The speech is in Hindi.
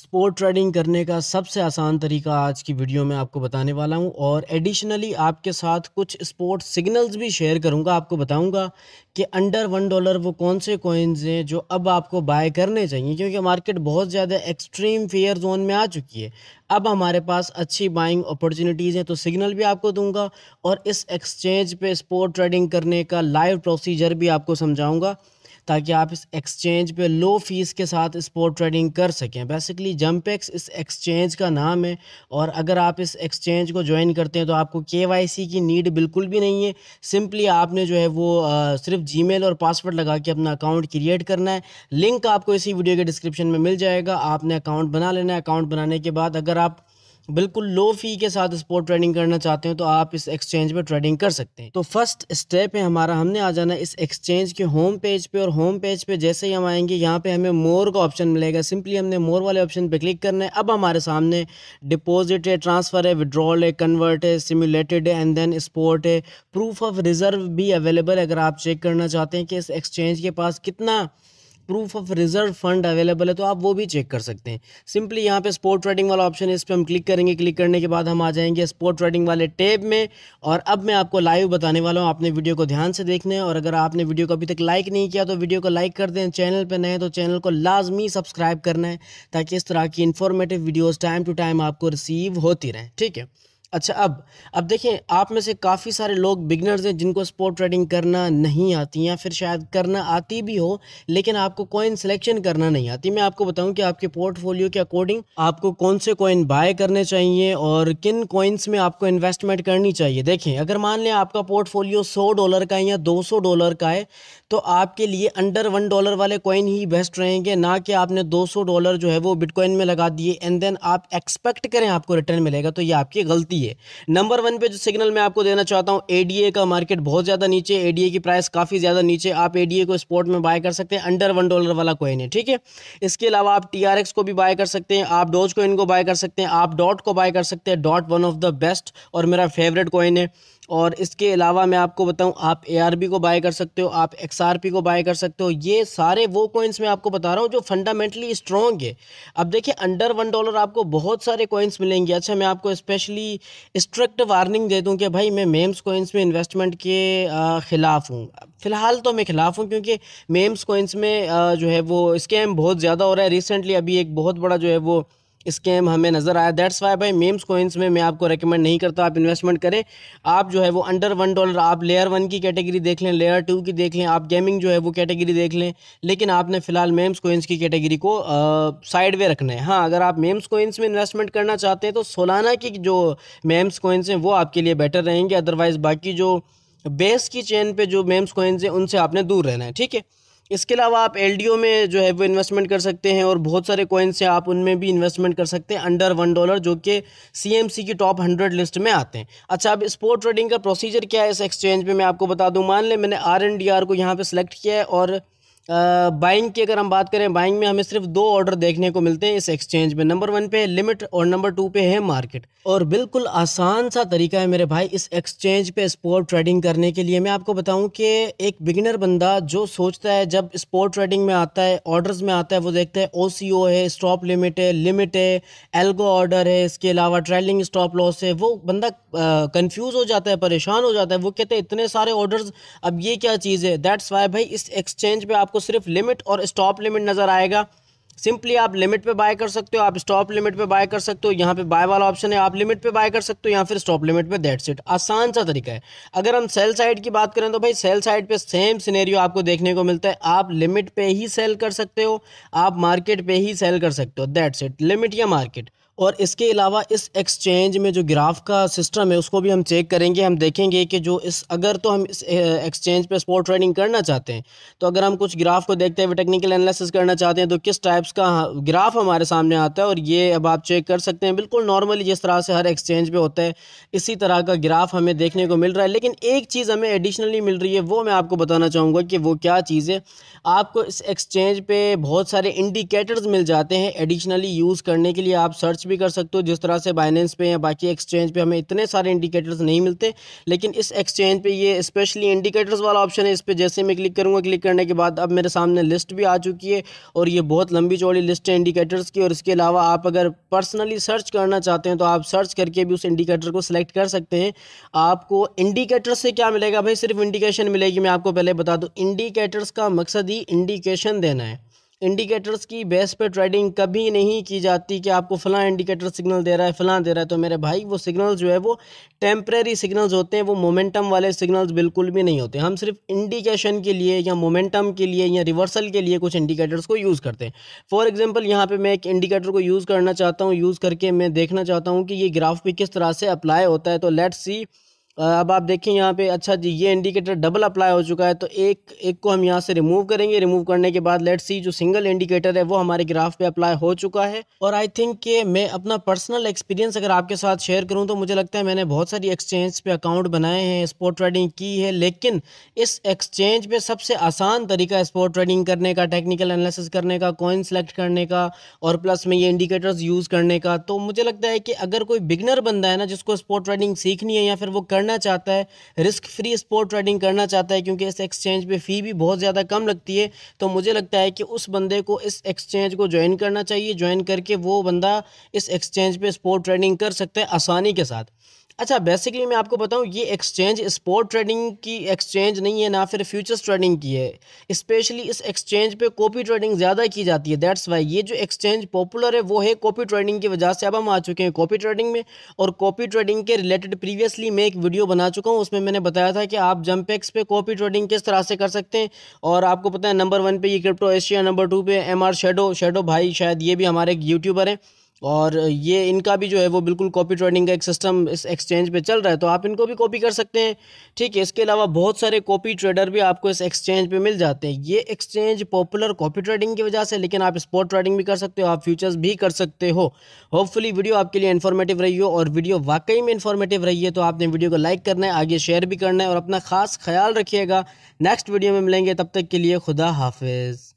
स्पोर्ट ट्रेडिंग करने का सबसे आसान तरीका आज की वीडियो में आपको बताने वाला हूं और एडिशनली आपके साथ कुछ स्पोर्ट सिग्नल्स भी शेयर करूंगा आपको बताऊंगा कि अंडर वन डॉलर वो कौन से कॉइन्स हैं जो अब आपको बाय करने चाहिए क्योंकि मार्केट बहुत ज़्यादा एक्सट्रीम फेयर जोन में आ चुकी है अब हमारे पास अच्छी बाइंग अपॉर्चुनिटीज़ हैं तो सिग्नल भी आपको दूंगा और इस एक्सचेंज पर स्पोर्ट ट्रेडिंग करने का लाइव प्रोसीजर भी आपको समझाऊँगा ताकि आप इस एक्सचेंज पे लो फीस के साथ स्पोर्ट ट्रेडिंग कर सकें बेसिकली जम्पेक्स इस एक्सचेंज का नाम है और अगर आप इस एक्सचेंज को ज्वाइन करते हैं तो आपको के की नीड बिल्कुल भी नहीं है सिंपली आपने जो है वो सिर्फ जी और पासवर्ड लगा के अपना अकाउंट क्रिएट करना है लिंक आपको इसी वीडियो के डिस्क्रिप्शन में मिल जाएगा आपने अकाउंट बना लेना है अकाउंट बनाने के बाद अगर आप बिल्कुल लो फी के साथ स्पोर्ट ट्रेडिंग करना चाहते हो तो आप इस एक्सचेंज पर ट्रेडिंग कर सकते हैं तो फर्स्ट स्टेप है हमारा हमने आ जाना इस एक्सचेंज के होम पेज पे और होम पेज पे जैसे ही हम आएंगे यहाँ पे हमें मोर का ऑप्शन मिलेगा सिंपली हमने मोर वाले ऑप्शन पे क्लिक करना है अब हमारे सामने डिपोजिट है ट्रांसफ़र है विड्रॉल है कन्वर्ट है सिमुलेटेड है एंड देन स्पोर्ट है प्रूफ ऑफ रिज़र्व भी अवेलेबल है अगर आप चेक करना चाहते हैं कि इस एक्सचेंज के पास कितना proof of reserve fund available है तो आप वो भी चेक कर सकते हैं सिंपली यहाँ पे स्पोर्ट ट्रेडिंग वाला ऑप्शन है इस पर हम क्लिक करेंगे क्लिक करने के बाद हम आ जाएंगे स्पोर्ट ट्रेडिंग वाले टेब में और अब मैं आपको लाइव बताने वाला हूँ आपने वीडियो को ध्यान से देखने और अगर आपने वीडियो को अभी तक लाइक नहीं किया तो वीडियो को लाइक कर दें चैनल पर नए तो चैनल को लाजमी सब्सक्राइब करना है ताकि इस तरह की informative videos time to time आपको रिसीव होती रहें ठीक है अच्छा अब अब देखिए आप में से काफ़ी सारे लोग बिगनर्स हैं जिनको स्पोर्ट ट्रेडिंग करना नहीं आती या फिर शायद करना आती भी हो लेकिन आपको कॉइन सिलेक्शन करना नहीं आती मैं आपको बताऊं कि आपके पोर्टफोलियो के अकॉर्डिंग आपको कौन से कॉइन बाय करने चाहिए और किन कॉइन्स में आपको इन्वेस्टमेंट करनी चाहिए देखें अगर मान लें आपका पोर्टफोलियो सौ डॉलर का है या दो डॉलर का है तो आपके लिए अंडर वन डॉलर वाले कॉइन ही बेस्ट रहेंगे ना कि आपने 200 डॉलर जो है वो बिटकॉइन में लगा दिए एंड देन आप एक्सपेक्ट करें आपको रिटर्न मिलेगा तो ये आपकी गलती है नंबर वन पे जो सिग्नल मैं आपको देना चाहता हूँ ए का मार्केट बहुत ज़्यादा नीचे ए की प्राइस काफ़ी ज़्यादा नीचे आप ए को स्पॉट में बाय कर सकते हैं अंडर वन डॉलर वाला कॉइन है ठीक है इसके अलावा आप टी को भी बाय कर सकते हैं आप डोज कॉइन को बाय कर सकते हैं आप डॉट को बाय कर सकते हैं dot one of the best और मेरा फेवरेट कॉइन है और इसके अलावा मैं आपको बताऊं आप ए को बाय कर सकते हो आप एक्स को बाय कर सकते हो ये सारे वो कोइंस मैं आपको बता रहा हूँ जो फंडामेंटली स्ट्रॉन्ग है अब देखिए अंडर वन डॉलर आपको बहुत सारे कोइंस मिलेंगे अच्छा मैं आपको स्पेशली स्ट्रिक्ट वार्निंग दे दूँ कि भाई मैं मेम्स कोइंस में इन्वेस्टमेंट के ख़िलाफ़ हूँ फ़िलहाल तो मैं ख़िलाफ़ हूँ क्योंकि मेम्स कोइंस में जो है वो स्कैम बहुत ज़्यादा हो रहा है रिसेंटली अभी एक बहुत बड़ा जो है वो स्कैम हमें नज़र आया दैट्स वाई भाई मेम्स कोइंस में मैं आपको रेकमेंड नहीं करता आप इन्वेस्टमेंट करें आप जो है वो अंडर वन डॉलर आप लेयर वन की कैटेगरी देख लें लेयर टू की देख लें आप गेमिंग जो है वो कैटेगरी देख लें लेकिन आपने फिलहाल मेम्स कोइंस की कैटेगरी को साइड वे रखना है हाँ अगर आप मेम्स कोइंस में इन्वेस्टमेंट करना चाहते हैं तो सोलाना की जो मेम्स कोइंस हैं वो आपके लिए बेटर रहेंगे अदरवाइज़ बाकी जो बेस की चेन पर जो मेम्स कोइंस हैं उनसे आपने दूर रहना है ठीक है इसके अलावा आप एल में जो है वो इन्वेस्टमेंट कर सकते हैं और बहुत सारे कॉइन्स हैं आप उनमें भी इन्वेस्टमेंट कर सकते हैं अंडर वन डॉलर जो कि सी की टॉप हंड्रेड लिस्ट में आते हैं अच्छा अब स्पोर्ट ट्रेडिंग का प्रोसीजर क्या है इस एक्सचेंज पर मैं आपको बता दूँ मान लें मैंने आर को यहाँ पर सेलेक्ट किया है और बाइंग की अगर हम बात करें बाइंग में हमें सिर्फ दो ऑर्डर देखने को मिलते हैं इस एक्सचेंज में नंबर वन पे लिमिट और नंबर टू पे है मार्केट और बिल्कुल आसान सा तरीका है मेरे भाई इस एक्सचेंज पे स्पोर्ट ट्रेडिंग करने के लिए मैं आपको बताऊं कि एक बिगिनर बंदा जो सोचता है जब स्पोर्ट ट्रेडिंग में आता है ऑर्डर्स में आता है वो देखता है ओ है स्टॉप लिमिट है लिमिट है एल्गो ऑर्डर है इसके अलावा ट्रेलिंग स्टॉप लॉस है वो बंदा कन्फ्यूज़ हो जाता है परेशान हो जाता है वो कहते हैं इतने सारे ऑर्डर्स अब ये क्या चीज़ है दैट्स वाई भाई इस एक्सचेंज पर आप आपको सिर्फ लिमिट और स्टॉप लिमिट नज़र आएगा सिंपली आप लिमिट पे बाय कर सकते हो आप स्टॉप लिमिट पे बाय कर सकते हो यहाँ पे बाय वाला ऑप्शन है आप लिमिट पे बाय कर सकते हो या फिर स्टॉप लिमिट पे दैट्स इट आसान सा तरीका है अगर हम सेल साइड की बात करें तो भाई सेल साइड पे सेम सिनेरियो आपको देखने को मिलता है आप लिमिट पे ही सेल कर सकते हो आप मार्केट पे ही सेल कर सकते हो दैट्स इट लिमिट या मार्केट और इसके अलावा इस एक्सचेंज में जो ग्राफ का सिस्टम है उसको भी हम चेक करेंगे हम देखेंगे कि जो इस अगर तो हम इस एक्सचेंज पे स्पोर्ट ट्रेडिंग करना चाहते हैं तो अगर हम कुछ ग्राफ को देखते हुए टेक्निकल एनालिसिस करना चाहते हैं तो किस टाइप्स का ग्राफ हाँ, हमारे सामने आता है और ये अब आप चेक कर सकते हैं बिल्कुल नॉर्मली जिस तरह से हर एक्सचेंज पर होता है इसी तरह का ग्राफ हमें देखने को मिल रहा है लेकिन एक चीज़ हमें एडिशनली मिल रही है वो मैं आपको बताना चाहूँगा कि वो क्या चीज़ है आपको इस एक्सचेंज पर बहुत सारे इंडिकेटर्स मिल जाते हैं एडिशनली यूज़ करने के लिए आप सर्च सर्च भी कर सकते हो जिस तरह से बाइनेंस पे या बाकी एक्सचेंज पे हमें इतने सारे इंडिकेटर्स नहीं मिलते लेकिन इस एक्सचेंज पे ये स्पेशली इंडिकेटर्स वाला ऑप्शन है इस पर जैसे मैं क्लिक करूँगा क्लिक करने के बाद अब मेरे सामने लिस्ट भी आ चुकी है और ये बहुत लंबी चौड़ी लिस्ट है इंडिकेटर्स की और इसके अलावा आप अगर पर्सनली सर्च करना चाहते हैं तो आप सर्च करके भी उस इंडिकेटर को सिलेक्ट कर सकते हैं आपको इंडिकेटर से क्या मिलेगा भाई सिर्फ इंडिकेशन मिलेगी मैं आपको पहले बता दूँ इंडिकेटर्स का मकसद ही इंडिकेशन देना है इंडिकेटर्स की बेस पे ट्रेडिंग कभी नहीं की जाती कि आपको फ़लाँ इंडिकेटर सिग्नल दे रहा है फ़लाँ दे रहा है तो मेरे भाई वो सिग्नल जो है वो टेम्प्रेरी सिग्नल्स होते हैं वो मोमेंटम वाले सिग्नल्स बिल्कुल भी नहीं होते हम सिर्फ इंडिकेशन के लिए या मोमेंटम के लिए या रिवर्सल के लिए कुछ इंडिकेटर्स को यूज़ करते हैं फॉर एग्जाम्पल यहाँ पर मैं एक इंडिकेटर को यूज़ करना चाहता हूँ यूज़ करके मैं देखना चाहता हूँ कि ये ग्राफ भी किस तरह से अप्लाई होता है तो लेट्स सी अब आप देखें यहाँ पे अच्छा जी ये इंडिकेटर डबल अप्लाई हो चुका है तो एक एक को हम यहाँ से रिमूव करेंगे रिमूव करने के बाद लेट्स सी जो सिंगल इंडिकेटर है वो हमारे ग्राफ पे अप्लाई हो चुका है और आई थिंक कि मैं अपना पर्सनल एक्सपीरियंस अगर आपके साथ शेयर करूँ तो मुझे लगता है मैंने बहुत सारी एक्सचेंज पे अकाउंट बनाए हैं स्पोर्ट ट्रेडिंग की है लेकिन इस एक्सचेंज पर सबसे आसान तरीका स्पोर्ट ट्रेडिंग करने का टेक्निकल एनालिसिस करने का कॉइन सेलेक्ट करने का और प्लस में ये इंडिकेटर्स यूज़ करने का तो मुझे लगता है कि अगर कोई बिगनर बंदा है ना जिसको स्पोर्ट ट्रेडिंग सीखनी है या फिर वो कर करना चाहता है रिस्क फ्री स्पोर्ट ट्रेडिंग करना चाहता है क्योंकि इस एक्सचेंज पे फ़ी भी बहुत ज़्यादा कम लगती है तो मुझे लगता है कि उस बंदे को इस एक्सचेंज को ज्वाइन करना चाहिए ज्वाइन करके वो बंदा इस एक्सचेंज पर स्पोर्ट ट्रेडिंग कर सकता है आसानी के साथ अच्छा बेसिकली मैं आपको बताऊं ये एक्सचेंज स्पॉट ट्रेडिंग की एक्सचेंज नहीं है ना फिर फ्यूचर्स ट्रेडिंग की है स्पेशली इस एक्सचेंज पे कॉपी ट्रेडिंग ज़्यादा की जाती है दैट्स वाई ये जो एक्सचेंज पॉपुलर है वो है कॉपी ट्रेडिंग की वजह से अब हम आ चुके हैं कॉपी ट्रेडिंग में और कॉपी ट्रेडिंग के रिलेटेड प्रीवियसली मैं एक वीडियो बना चुका हूँ उसमें मैंने बताया था कि आप जम्पेक्स पे कॉपी ट्रेडिंग किस तरह से कर सकते हैं और आपको पता है नंबर वन पे ये क्रिप्टो एशिया नंबर टू पे एम आर शेडो शेडो भाई शायद ये भी हमारे एक यूट्यूबर हैं और ये इनका भी जो है वो बिल्कुल कॉपी ट्रेडिंग का एक सिस्टम इस एक्सचेंज पे चल रहा है तो आप इनको भी कॉपी कर सकते हैं ठीक है इसके अलावा बहुत सारे कॉपी ट्रेडर भी आपको इस एक्सचेंज पे मिल जाते हैं ये एक्सचेंज पॉपुलर कॉपी ट्रेडिंग की वजह से लेकिन आप स्पॉट ट्रेडिंग भी कर सकते हो आप फ्यूचर्स भी कर सकते हो होपफुली वीडियो आपके लिए इन्फॉर्मेटिव रही हो और वीडियो वाकई में इन्फॉर्मेटिव रही है तो आपने वीडियो को लाइक करना है आगे शेयर भी करना है और अपना खास ख्याल रखिएगा नेक्स्ट वीडियो में मिलेंगे तब तक के लिए खुदा हाफिज़